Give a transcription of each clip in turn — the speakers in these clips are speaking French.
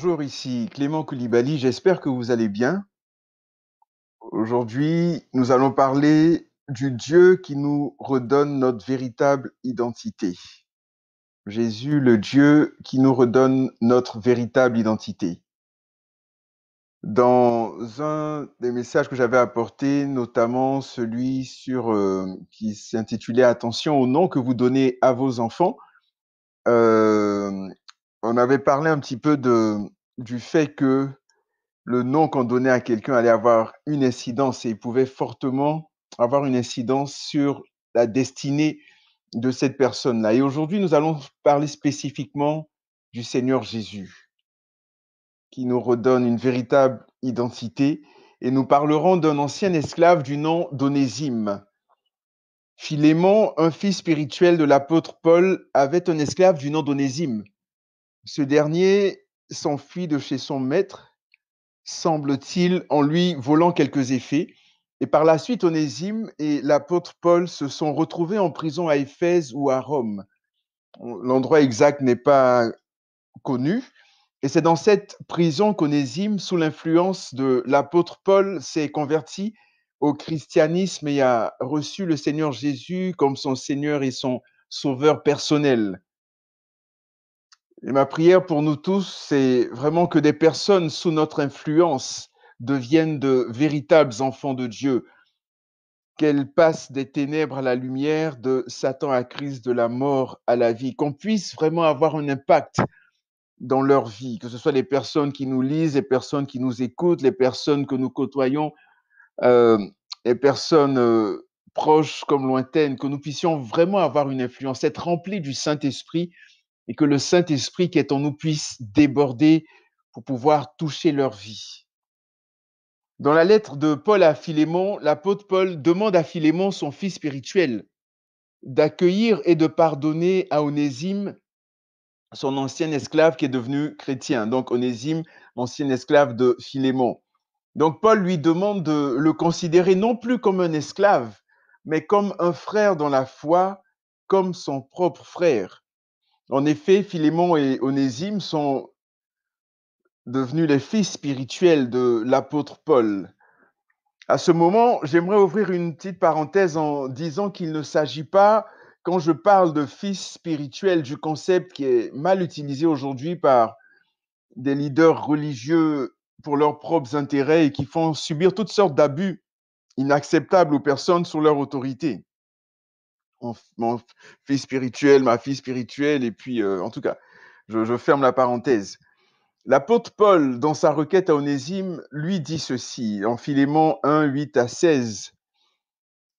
bonjour, ici Clément Koulibaly, j'espère que vous allez bien. Aujourd'hui, nous allons parler du Dieu qui nous redonne notre véritable identité. Jésus, le Dieu qui nous redonne notre véritable identité. Dans un des messages que j'avais apporté, notamment celui sur euh, qui s'intitulait Attention au nom que vous donnez à vos enfants, euh, on avait parlé un petit peu de, du fait que le nom qu'on donnait à quelqu'un allait avoir une incidence et il pouvait fortement avoir une incidence sur la destinée de cette personne-là. Et aujourd'hui, nous allons parler spécifiquement du Seigneur Jésus, qui nous redonne une véritable identité. Et nous parlerons d'un ancien esclave du nom d'Onésime. Philémon, un fils spirituel de l'apôtre Paul, avait un esclave du nom d'Onésime. Ce dernier s'enfuit de chez son maître, semble-t-il, en lui volant quelques effets. Et par la suite, Onésime et l'apôtre Paul se sont retrouvés en prison à Éphèse ou à Rome. L'endroit exact n'est pas connu. Et c'est dans cette prison qu'Onésime, sous l'influence de l'apôtre Paul, s'est converti au christianisme et a reçu le Seigneur Jésus comme son Seigneur et son Sauveur personnel ma prière pour nous tous, c'est vraiment que des personnes sous notre influence deviennent de véritables enfants de Dieu, qu'elles passent des ténèbres à la lumière, de Satan à Christ, de la mort à la vie, qu'on puisse vraiment avoir un impact dans leur vie, que ce soit les personnes qui nous lisent, les personnes qui nous écoutent, les personnes que nous côtoyons, euh, les personnes euh, proches comme lointaines, que nous puissions vraiment avoir une influence, être remplis du Saint-Esprit et que le Saint-Esprit qui est en nous puisse déborder pour pouvoir toucher leur vie. Dans la lettre de Paul à Philémon, l'apôtre Paul demande à Philémon, son fils spirituel, d'accueillir et de pardonner à Onésime, son ancien esclave qui est devenu chrétien. Donc Onésime, ancien esclave de Philémon. Donc Paul lui demande de le considérer non plus comme un esclave, mais comme un frère dans la foi, comme son propre frère. En effet, Philémon et Onésime sont devenus les fils spirituels de l'apôtre Paul. À ce moment, j'aimerais ouvrir une petite parenthèse en disant qu'il ne s'agit pas, quand je parle de fils spirituel, du concept qui est mal utilisé aujourd'hui par des leaders religieux pour leurs propres intérêts et qui font subir toutes sortes d'abus inacceptables aux personnes sous leur autorité mon, fils spirituel, ma fille spirituelle, et puis, en tout cas, je, ferme la parenthèse. L'apôtre Paul, dans sa requête à Onésime, lui dit ceci, en Philémon 1, 8 à 16,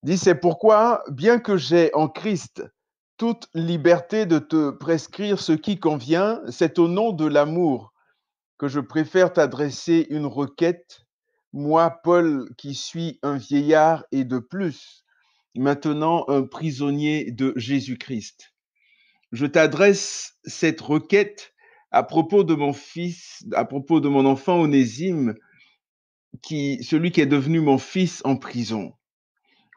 dit, c'est pourquoi, bien que j'ai en Christ toute liberté de te prescrire ce qui convient, c'est au nom de l'amour que je préfère t'adresser une requête, moi, Paul, qui suis un vieillard et de plus, maintenant un prisonnier de Jésus-Christ. Je t'adresse cette requête à propos de mon fils, à propos de mon enfant Onésime, qui, celui qui est devenu mon fils en prison.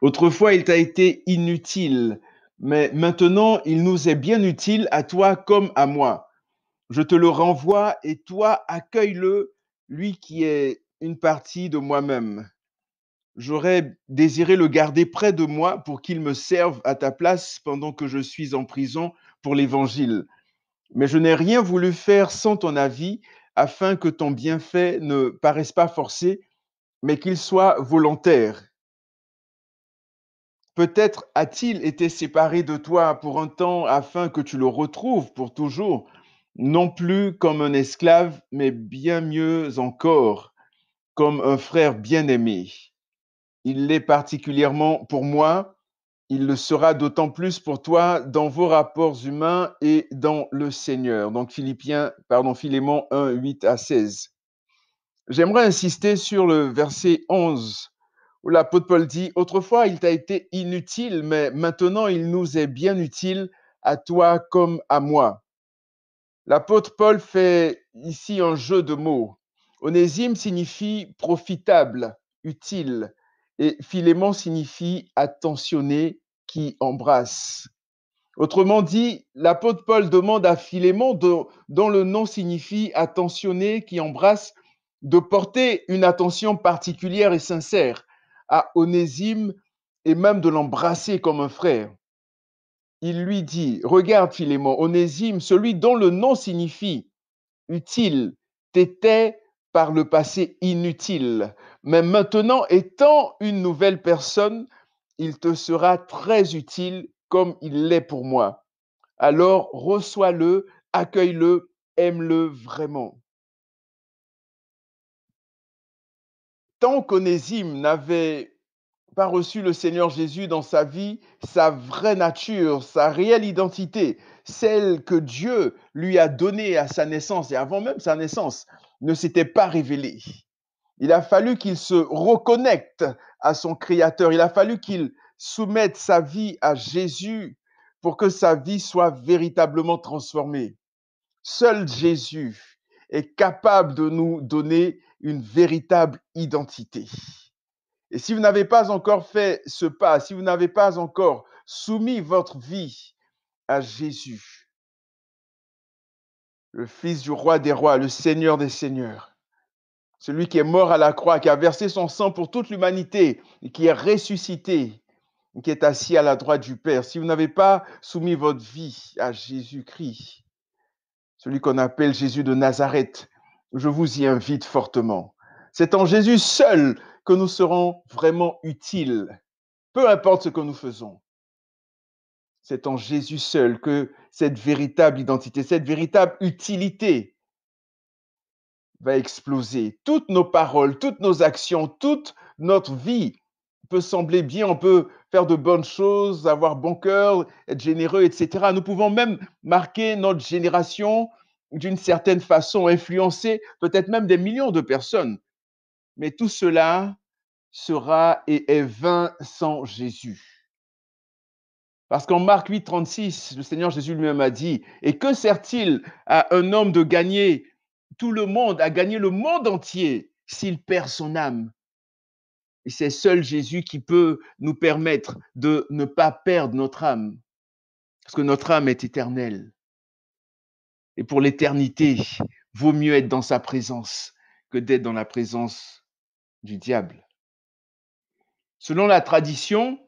Autrefois, il t'a été inutile, mais maintenant, il nous est bien utile à toi comme à moi. Je te le renvoie et toi, accueille-le, lui qui est une partie de moi-même j'aurais désiré le garder près de moi pour qu'il me serve à ta place pendant que je suis en prison pour l'Évangile. Mais je n'ai rien voulu faire sans ton avis, afin que ton bienfait ne paraisse pas forcé, mais qu'il soit volontaire. Peut-être a-t-il été séparé de toi pour un temps afin que tu le retrouves pour toujours, non plus comme un esclave, mais bien mieux encore, comme un frère bien-aimé. Il l'est particulièrement pour moi. Il le sera d'autant plus pour toi dans vos rapports humains et dans le Seigneur. Donc Philippiens, pardon, Philémon 1, 8 à 16. J'aimerais insister sur le verset 11 où l'apôtre Paul dit, Autrefois il t'a été inutile, mais maintenant il nous est bien utile à toi comme à moi. L'apôtre Paul fait ici un jeu de mots. Onésime signifie profitable, utile. Et Philémon signifie attentionné qui embrasse. Autrement dit, l'apôtre Paul demande à Philémon, dont le nom signifie attentionné qui embrasse, de porter une attention particulière et sincère à Onésime et même de l'embrasser comme un frère. Il lui dit, regarde Philémon, Onésime, celui dont le nom signifie utile, t'étais par le passé inutile, mais maintenant, étant une nouvelle personne, il te sera très utile comme il l'est pour moi. Alors reçois-le, accueille-le, aime-le vraiment. Tant qu'Onésime n'avait pas reçu le Seigneur Jésus dans sa vie, sa vraie nature, sa réelle identité, celle que Dieu lui a donnée à sa naissance et avant même sa naissance, ne s'était pas révélée. Il a fallu qu'il se reconnecte à son Créateur. Il a fallu qu'il soumette sa vie à Jésus pour que sa vie soit véritablement transformée. Seul Jésus est capable de nous donner une véritable identité. Et si vous n'avez pas encore fait ce pas, si vous n'avez pas encore soumis votre vie à Jésus, le Fils du Roi des Rois, le Seigneur des Seigneurs, celui qui est mort à la croix, qui a versé son sang pour toute l'humanité, qui est ressuscité, qui est assis à la droite du Père, si vous n'avez pas soumis votre vie à Jésus-Christ, celui qu'on appelle Jésus de Nazareth, je vous y invite fortement. C'est en Jésus seul que nous serons vraiment utiles, peu importe ce que nous faisons. C'est en Jésus seul que cette véritable identité, cette véritable utilité va exploser. Toutes nos paroles, toutes nos actions, toute notre vie peut sembler bien, on peut faire de bonnes choses, avoir bon cœur, être généreux, etc. Nous pouvons même marquer notre génération d'une certaine façon, influencer peut-être même des millions de personnes. Mais tout cela sera et est vain sans Jésus. Parce qu'en Marc 8, 36, le Seigneur Jésus lui-même a dit, Et que sert-il à un homme de gagner tout le monde, a gagné, le monde entier s'il perd son âme. Et c'est seul Jésus qui peut nous permettre de ne pas perdre notre âme, parce que notre âme est éternelle. Et pour l'éternité, vaut mieux être dans sa présence que d'être dans la présence du diable. Selon la tradition,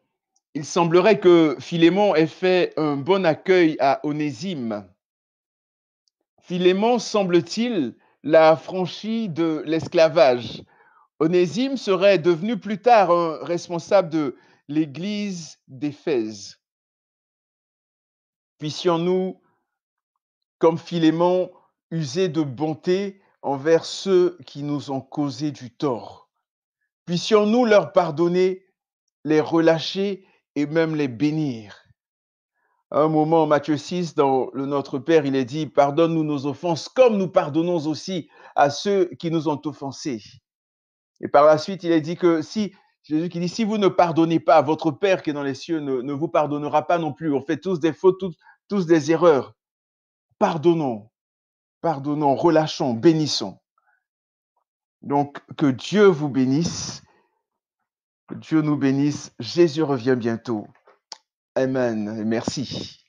il semblerait que Philémon ait fait un bon accueil à Onésime, Philémon, semble-t-il, l'a franchi de l'esclavage. Onésime serait devenu plus tard un responsable de l'église d'Éphèse. Puissions-nous, comme Philémon, user de bonté envers ceux qui nous ont causé du tort. Puissions-nous leur pardonner, les relâcher et même les bénir un moment, Matthieu 6, dans le Notre Père, il est dit, pardonne-nous nos offenses comme nous pardonnons aussi à ceux qui nous ont offensés. Et par la suite, il est dit que si, Jésus qui dit, si vous ne pardonnez pas, votre Père qui est dans les cieux ne, vous pardonnera pas non plus. On fait tous des fautes, tous, tous des erreurs. Pardonnons, pardonnons, relâchons, bénissons. Donc, que Dieu vous bénisse. Que Dieu nous bénisse. Jésus revient bientôt. Amen. Merci.